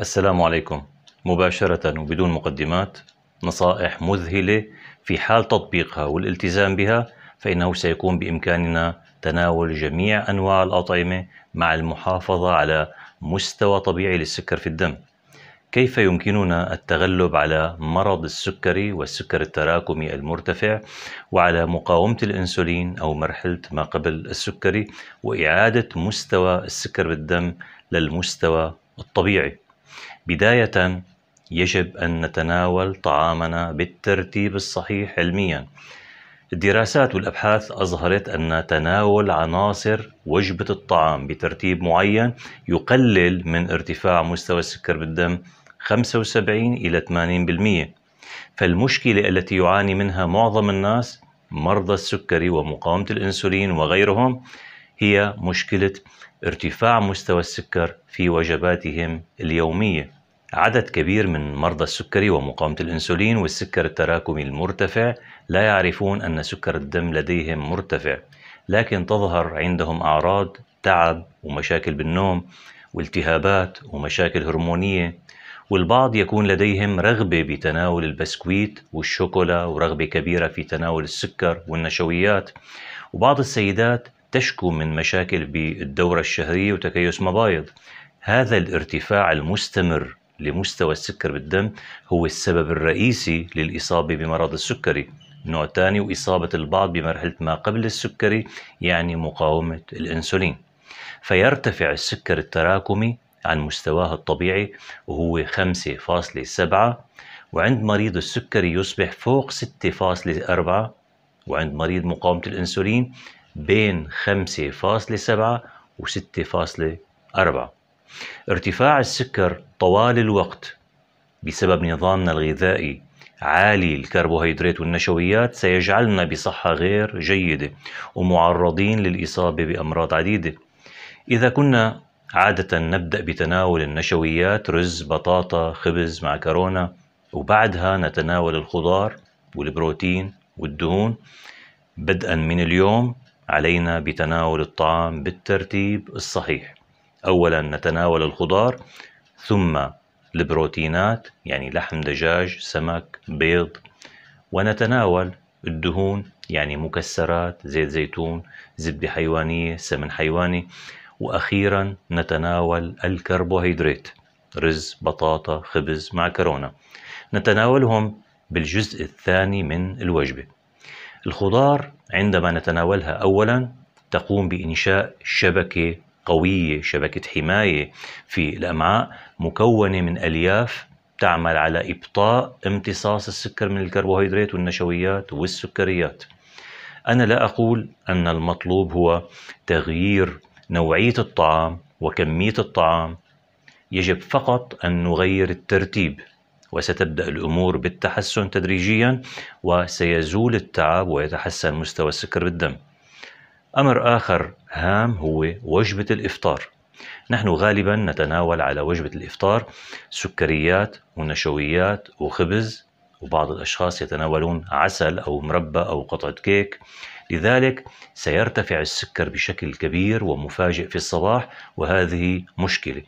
السلام عليكم مباشرة وبدون مقدمات نصائح مذهلة في حال تطبيقها والالتزام بها فإنه سيكون بإمكاننا تناول جميع أنواع الأطعمة مع المحافظة على مستوى طبيعي للسكر في الدم كيف يمكننا التغلب على مرض السكري والسكر التراكمي المرتفع وعلى مقاومة الأنسولين أو مرحلة ما قبل السكري وإعادة مستوى السكر بالدم للمستوى الطبيعي بداية يجب أن نتناول طعامنا بالترتيب الصحيح علميا الدراسات والأبحاث أظهرت أن تناول عناصر وجبة الطعام بترتيب معين يقلل من ارتفاع مستوى السكر بالدم 75 إلى 80% فالمشكلة التي يعاني منها معظم الناس مرضى السكري ومقاومة الأنسولين وغيرهم هي مشكلة ارتفاع مستوى السكر في وجباتهم اليومية عدد كبير من مرضى السكري ومقاومة الأنسولين والسكر التراكمي المرتفع لا يعرفون أن سكر الدم لديهم مرتفع لكن تظهر عندهم أعراض تعب ومشاكل بالنوم والتهابات ومشاكل هرمونية والبعض يكون لديهم رغبة بتناول البسكويت والشوكولا ورغبة كبيرة في تناول السكر والنشويات وبعض السيدات تشكو من مشاكل بالدورة الشهرية وتكيس مبايض هذا الارتفاع المستمر لمستوى السكر بالدم هو السبب الرئيسي للإصابة بمرض السكري نوع ثاني وإصابة البعض بمرحلة ما قبل السكري يعني مقاومة الأنسولين فيرتفع السكر التراكمي عن مستواه الطبيعي وهو 5.7 وعند مريض السكري يصبح فوق 6.4 وعند مريض مقاومة الأنسولين بين 5.7 و 6.4 ارتفاع السكر طوال الوقت بسبب نظامنا الغذائي عالي الكربوهيدرات والنشويات سيجعلنا بصحة غير جيدة ومعرضين للإصابة بأمراض عديدة إذا كنا عادة نبدأ بتناول النشويات رز، بطاطا، خبز، معكرونة وبعدها نتناول الخضار والبروتين والدهون بدءا من اليوم علينا بتناول الطعام بالترتيب الصحيح أولا نتناول الخضار ثم البروتينات يعني لحم دجاج سمك بيض ونتناول الدهون يعني مكسرات زيت زيتون زبدة حيوانية سمن حيواني وأخيرا نتناول الكربوهيدرات رز بطاطا خبز معكرونة نتناولهم بالجزء الثاني من الوجبة الخضار عندما نتناولها أولا تقوم بإنشاء شبكة قوية شبكة حماية في الأمعاء مكونة من ألياف تعمل على إبطاء امتصاص السكر من الكربوهيدرات والنشويات والسكريات أنا لا أقول أن المطلوب هو تغيير نوعية الطعام وكمية الطعام يجب فقط أن نغير الترتيب وستبدأ الأمور بالتحسن تدريجيا وسيزول التعب ويتحسن مستوى السكر بالدم أمر آخر هام هو وجبة الإفطار نحن غالبا نتناول على وجبة الإفطار سكريات ونشويات وخبز وبعض الأشخاص يتناولون عسل أو مربى أو قطعة كيك لذلك سيرتفع السكر بشكل كبير ومفاجئ في الصباح وهذه مشكلة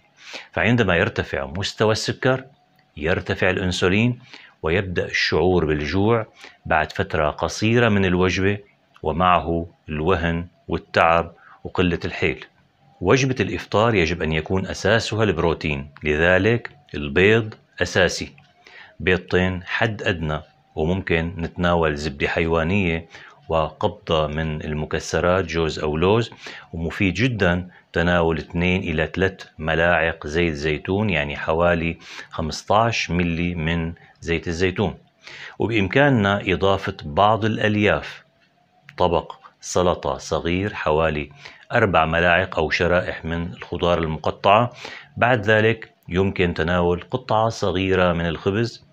فعندما يرتفع مستوى السكر يرتفع الأنسولين ويبدأ الشعور بالجوع بعد فترة قصيرة من الوجبة ومعه الوهن والتعب وقلة الحيل وجبة الإفطار يجب أن يكون أساسها البروتين لذلك البيض أساسي بيضتين حد أدنى وممكن نتناول زبدة حيوانية وقبضة من المكسرات جوز أو لوز ومفيد جدا تناول 2 إلى 3 ملاعق زيت زيتون يعني حوالي 15 ملي من زيت الزيتون وبإمكاننا إضافة بعض الألياف طبق سلطة صغير حوالي أربع ملاعق أو شرائح من الخضار المقطعة بعد ذلك يمكن تناول قطعة صغيرة من الخبز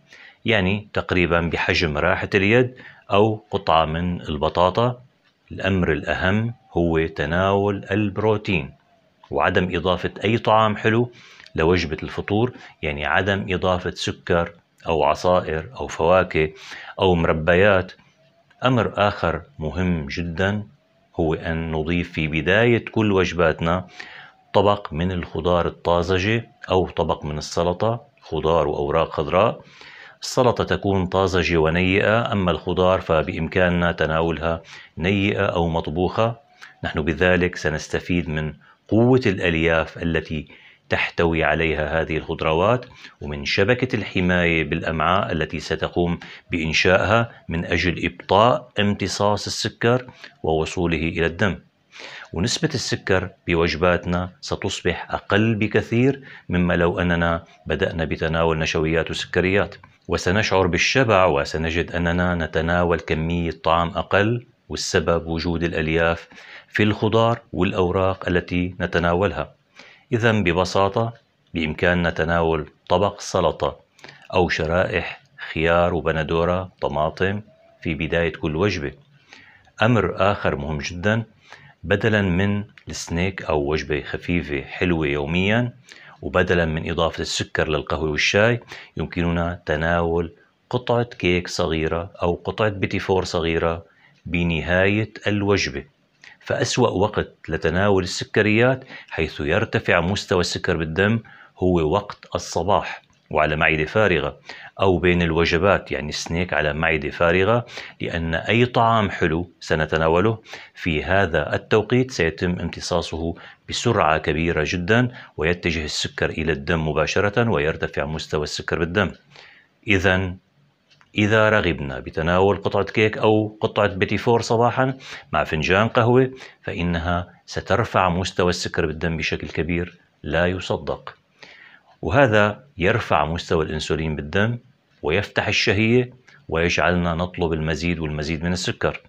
يعني تقريبا بحجم راحة اليد أو قطعة من البطاطا الأمر الأهم هو تناول البروتين وعدم إضافة أي طعام حلو لوجبة الفطور يعني عدم إضافة سكر أو عصائر أو فواكه أو مربيات أمر آخر مهم جدا هو أن نضيف في بداية كل وجباتنا طبق من الخضار الطازجة أو طبق من السلطة خضار وأوراق خضراء السلطة تكون طازجة ونيئة أما الخضار فبإمكاننا تناولها نيئة أو مطبوخة نحن بذلك سنستفيد من قوة الألياف التي تحتوي عليها هذه الخضروات ومن شبكة الحماية بالأمعاء التي ستقوم بإنشائها من أجل إبطاء امتصاص السكر ووصوله إلى الدم ونسبة السكر بوجباتنا ستصبح أقل بكثير مما لو أننا بدأنا بتناول نشويات وسكريات وسنشعر بالشبع وسنجد أننا نتناول كمية طعام أقل والسبب وجود الألياف في الخضار والأوراق التي نتناولها إذا ببساطة بإمكاننا تناول طبق سلطة أو شرائح خيار وبندورة طماطم في بداية كل وجبة أمر آخر مهم جدا بدلا من السنيك أو وجبة خفيفة حلوة يوميا وبدلا من إضافة السكر للقهوة والشاي يمكننا تناول قطعة كيك صغيرة أو قطعة بيتي فور صغيرة بنهاية الوجبة فأسوأ وقت لتناول السكريات حيث يرتفع مستوى السكر بالدم هو وقت الصباح وعلى معدة فارغة أو بين الوجبات يعني سنيك على معدة فارغة لأن أي طعام حلو سنتناوله في هذا التوقيت سيتم امتصاصه بسرعة كبيرة جدا ويتجه السكر إلى الدم مباشرة ويرتفع مستوى السكر بالدم إذا إذا رغبنا بتناول قطعة كيك أو قطعة بيتي فور صباحا مع فنجان قهوة فإنها سترفع مستوى السكر بالدم بشكل كبير لا يصدق وهذا يرفع مستوى الإنسولين بالدم ويفتح الشهية ويجعلنا نطلب المزيد والمزيد من السكر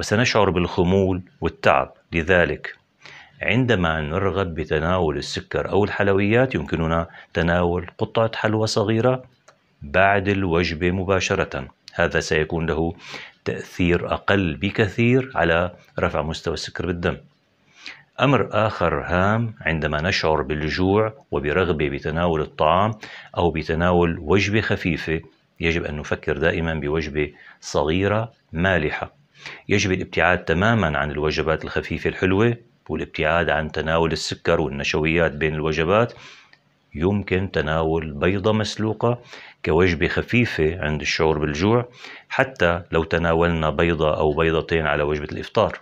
وسنشعر بالخمول والتعب لذلك عندما نرغب بتناول السكر أو الحلويات يمكننا تناول قطعة حلوى صغيرة بعد الوجبة مباشرة هذا سيكون له تأثير أقل بكثير على رفع مستوى السكر بالدم أمر آخر هام عندما نشعر بالجوع وبرغبة بتناول الطعام أو بتناول وجبة خفيفة يجب أن نفكر دائما بوجبة صغيرة مالحة يجب الابتعاد تماما عن الوجبات الخفيفة الحلوة والابتعاد عن تناول السكر والنشويات بين الوجبات يمكن تناول بيضة مسلوقة كوجبة خفيفة عند الشعور بالجوع حتى لو تناولنا بيضة أو بيضتين على وجبة الإفطار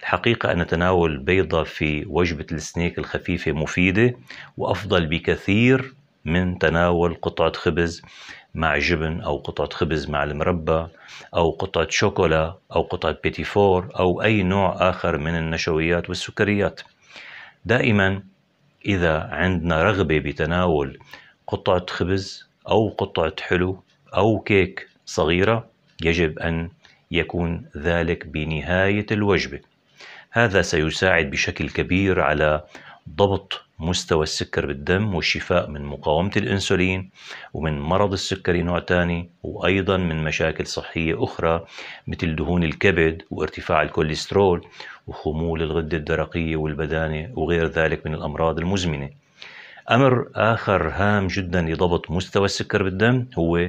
الحقيقة أن تناول بيضة في وجبة السنيك الخفيفة مفيدة وأفضل بكثير من تناول قطعة خبز مع جبن أو قطعة خبز مع المربى أو قطعة شوكولا أو قطعة بيتي فور أو أي نوع آخر من النشويات والسكريات دائما إذا عندنا رغبة بتناول قطعة خبز أو قطعة حلو أو كيك صغيرة يجب أن يكون ذلك بنهاية الوجبة هذا سيساعد بشكل كبير على ضبط مستوى السكر بالدم والشفاء من مقاومة الأنسولين ومن مرض السكري نوع ثاني وأيضا من مشاكل صحية أخرى مثل دهون الكبد وارتفاع الكوليسترول وخمول الغدة الدرقية والبدانة وغير ذلك من الأمراض المزمنة أمر آخر هام جدا لضبط مستوى السكر بالدم هو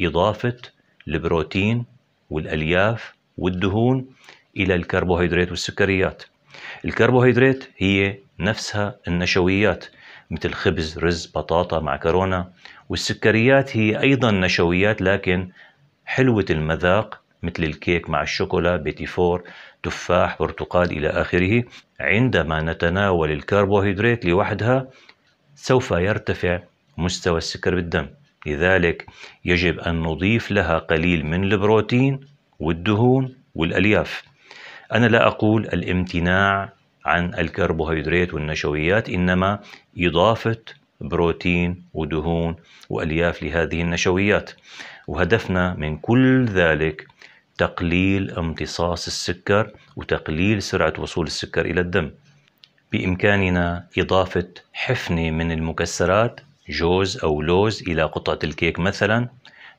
إضافة البروتين والألياف والدهون إلى الكربوهيدرات والسكريات الكربوهيدرات هي نفسها النشويات مثل خبز رز بطاطا معكرونة والسكريات هي أيضا نشويات لكن حلوة المذاق مثل الكيك مع الشوكولا بيتي فور تفاح برتقال إلى آخره عندما نتناول الكربوهيدرات لوحدها سوف يرتفع مستوى السكر بالدم لذلك يجب أن نضيف لها قليل من البروتين والدهون والألياف أنا لا أقول الامتناع عن الكربوهيدرات والنشويات إنما إضافة بروتين ودهون والياف لهذه النشويات وهدفنا من كل ذلك تقليل امتصاص السكر وتقليل سرعه وصول السكر الى الدم بامكاننا اضافه حفنه من المكسرات جوز او لوز الى قطعه الكيك مثلا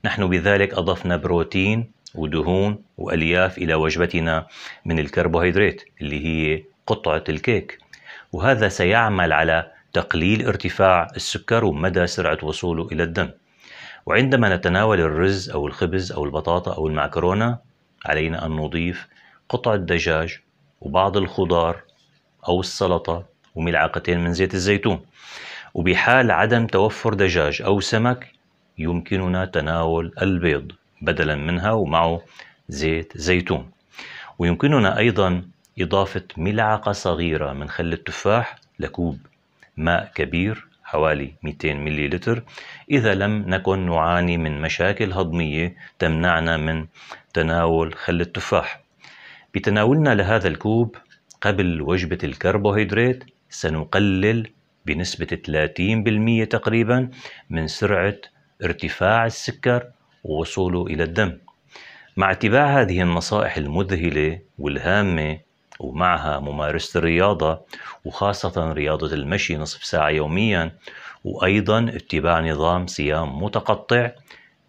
نحن بذلك اضفنا بروتين ودهون والياف الى وجبتنا من الكربوهيدرات اللي هي قطعة الكيك وهذا سيعمل على تقليل ارتفاع السكر ومدى سرعة وصوله إلى الدم وعندما نتناول الرز أو الخبز أو البطاطا أو المعكرونة علينا أن نضيف قطعة دجاج وبعض الخضار أو السلطة وملعقتين من زيت الزيتون وبحال عدم توفر دجاج أو سمك يمكننا تناول البيض بدلا منها ومعه زيت زيتون ويمكننا أيضا إضافة ملعقة صغيرة من خل التفاح لكوب ماء كبير حوالي 200 مليلتر إذا لم نكن نعاني من مشاكل هضمية تمنعنا من تناول خل التفاح بتناولنا لهذا الكوب قبل وجبة الكربوهيدرات سنقلل بنسبة 30% تقريبا من سرعة ارتفاع السكر ووصوله إلى الدم مع اتباع هذه النصائح المذهلة والهامة ومعها ممارسة الرياضة وخاصة رياضة المشي نصف ساعة يوميا وأيضا اتباع نظام صيام متقطع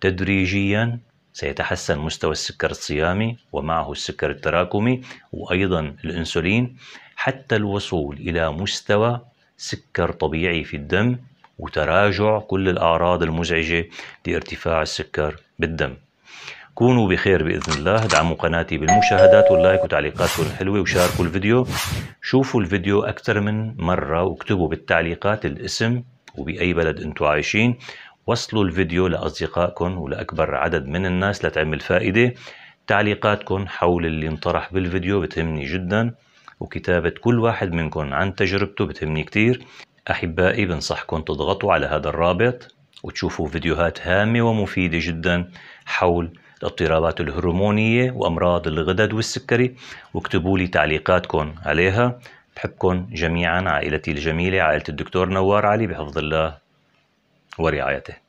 تدريجيا سيتحسن مستوى السكر الصيامي ومعه السكر التراكمي وأيضا الأنسولين حتى الوصول إلى مستوى سكر طبيعي في الدم وتراجع كل الأعراض المزعجة لارتفاع السكر بالدم كونوا بخير باذن الله ادعموا قناتي بالمشاهدات واللايك وتعليقاتكم الحلوه وشاركوا الفيديو شوفوا الفيديو اكثر من مره واكتبوا بالتعليقات الاسم وباي بلد انتم عايشين وصلوا الفيديو لاصدقائكم ولاكبر عدد من الناس لتعمل فائده تعليقاتكم حول اللي انطرح بالفيديو بتهمني جدا وكتابة كل واحد منكم عن تجربته بتهمني كتير أحبائي بنصحكم تضغطوا على هذا الرابط وتشوفوا فيديوهات هامة ومفيدة جدا حول الاضطرابات الهرمونية وأمراض الغدد والسكري واكتبوا لي تعليقاتكم عليها بحبكم جميعا عائلتي الجميلة عائلة الدكتور نوار علي بحفظ الله ورعايته